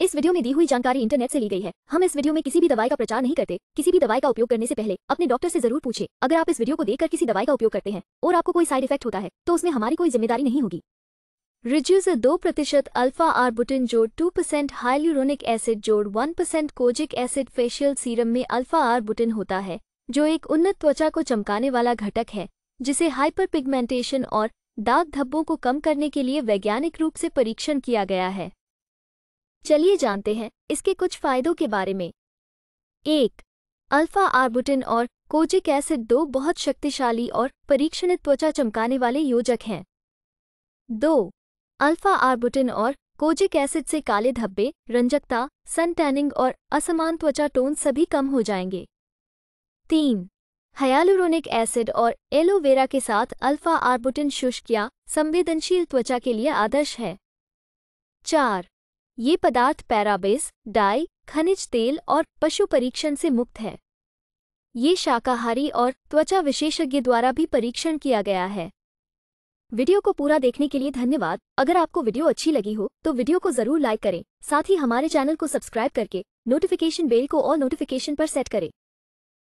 इस वीडियो में दी हुई जानकारी इंटरनेट से ली गई है हम इस वीडियो में किसी भी दवाई का प्रचार नहीं करते किसी भी दवाई का उपयोग करने से पहले अपने डॉक्टर से जरूर पूछे अगर आप इस वीडियो को देखकर किसी दवाई का उपयोग करते हैं और आपको कोई साइड इफेक्ट होता है तो उसमें हमारी कोई जिम्मेदारी नहीं होगी रिज्यूज दो प्रतिशत अल्फा आरबुटिन जोड़ टू परसेंट हाइल्यूरोनिक एसिड जोड़ one percent kojic acid facial serum में अल्फा आरबुटिन होता है जो एक उन्नत त्वचा को चमकाने वाला घटक है जिसे हाइपर पिगमेंटेशन और दाग धब्बों को कम करने के लिए वैज्ञानिक रूप से परीक्षण किया गया है चलिए जानते हैं इसके कुछ फायदों के बारे में एक अल्फा आर्बुटिन और कोजिक एसिड दो बहुत शक्तिशाली और परीक्षणित त्वचा चमकाने वाले योजक हैं दो अल्फा आर्बुटिन और कोजिक एसिड से काले धब्बे रंजकता सन टैनिंग और असमान त्वचा टोन सभी कम हो जाएंगे तीन हयालुरोनिक एसिड और एलोवेरा के साथ अल्फा आर्बुटिन शुष्क या संवेदनशील त्वचा के लिए आदर्श है चार ये पदार्थ पैराबेस डाई खनिज तेल और पशु परीक्षण से मुक्त है ये शाकाहारी और त्वचा विशेषज्ञ द्वारा भी परीक्षण किया गया है वीडियो को पूरा देखने के लिए धन्यवाद अगर आपको वीडियो अच्छी लगी हो तो वीडियो को जरूर लाइक करें साथ ही हमारे चैनल को सब्सक्राइब करके नोटिफिकेशन बेल को और नोटिफिकेशन पर सेट करें